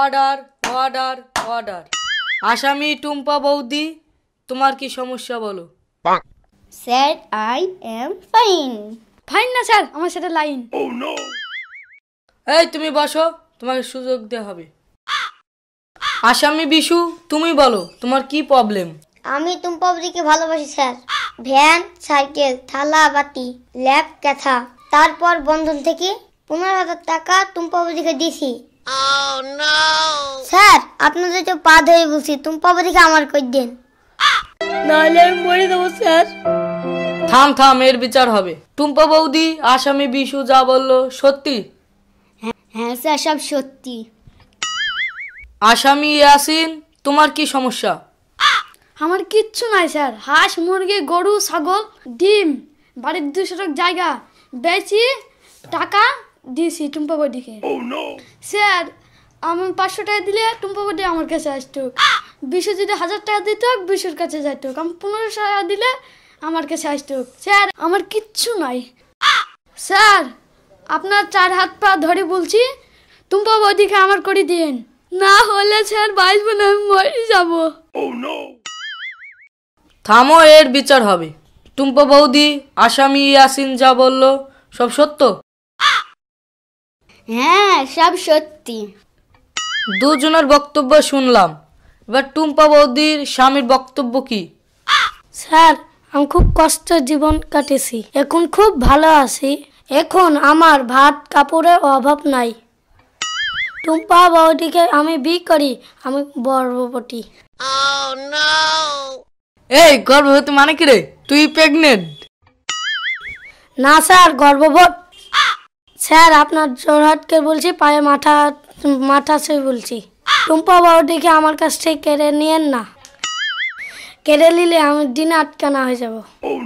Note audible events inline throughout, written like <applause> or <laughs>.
order order order আসামি টুম্পা বৌদি তোমার কি সমস্যা বলো sir I am fine fine না স্যার আমার সেটা লাইন oh, এই তুমি বসো তোমাকে সুযোগ দেওয়া হবে আসামি বিশু তুমি বলো তোমার কি প্রবলেম আমি টুম্পা বৌদিকে ভালোবাসি স্যার ভ্যান সাইকেল থালা বাতি ল্যাব ক্যাথা তারপর বন্ধন থেকে পনেরো হাজার টাকা টুম্পা বৌদিকে দিয়েছি Oh, স্যার আপনাদের তো পা ধরে বলছি তুমি দেখে আমার কই দেন নাহলে আমি মরে দেবো স্যার থাম থাম এর বিচার হবে টুম্পা বৌদি আসামি বিশু যা সত্যি হ্যাঁ, হ্যাঁ স্যার সব সত্যি আসামি ইয়াসিন তোমার কি সমস্যা আমার কিচ্ছু নাই স্যার হাঁস মুরগি গরু ছাগল ডিম বাড়ির দুশো জায়গা বেচি টাকা দিয়েছি টুম্পা বডিকে oh, স্যার আমি পাঁচশো টাকা দিলে টুম্পা বডি আমার কাছে আসতো বিশু যদি হাজার টাকা দিত বিশুর কাছে যাইতো আমি পনেরোশো টাকা দিলে আমার কাছে আসতো স্যার আমার কিচ্ছু নাই স্যার আপনার চার হাত পা ধরে বলছি টুম্পা বৌদিকে আমার করে দিন না হলে স্যার বাইশ বোন আমি মরে যাব oh, থামো এর বিচার হবে টুম্পা বৌদি আসামি ইয়াসিন যা বলল সব সত্য হ্যাঁ সব সত্যি দুজনের বক্তব্য শুনলাম এবার টুম্পা বৌদির স্বামীর বক্তব্য কি স্যার আমি খুব কষ্ট জীবন কাটেছি এখন খুব ভালো আছি এখন আমার ভাত কাপড়ের অভাব নাই টুম্পা বৌদিকে আমি বি করি আমি গর্ভবতী এই গর্ভবতী মানে কি রে তুই প্রেগনেন্ট না স্যার গর্ভবত স্যার আপনার জোরহাটকে বলছি পায়ে মাথা মাথা সে বলছি টুম্পা দেখে আমার কাছ থেকে কেড়ে নিয়েন না কেড়ে নিলে আমি দিন আটকানা হয়ে যাব oh,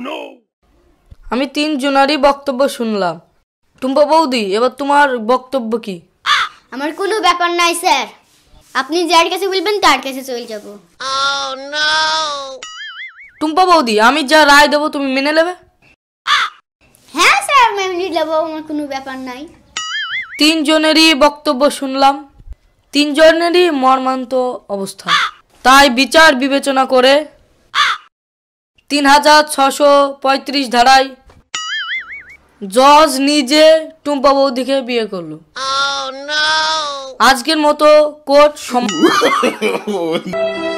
আমি তিন জুনারই বক্তব্য শুনলাম টুম্পা বৌদি এবার তোমার বক্তব্য কি আমার কোনো ব্যাপার নাই স্যার আপনি যার কাছে বলবেন তার কাছে চলে যাব oh, টুম্পা বৌদি আমি যা রায় দেবো তুমি মেনে নেবে আমার কোনো ব্যাপার নাই তিনজনেরই বক্তব্য শুনলাম তিনজনেরই মর্মান্ত অবস্থা তাই বিচার বিবেচনা করে তিন হাজার ছশো পঁয়ত্রিশ ধারায় জজ নিজে টুম্পা বৌদিকে বিয়ে করলো oh, আজকের মতো কোর্ট সম <laughs>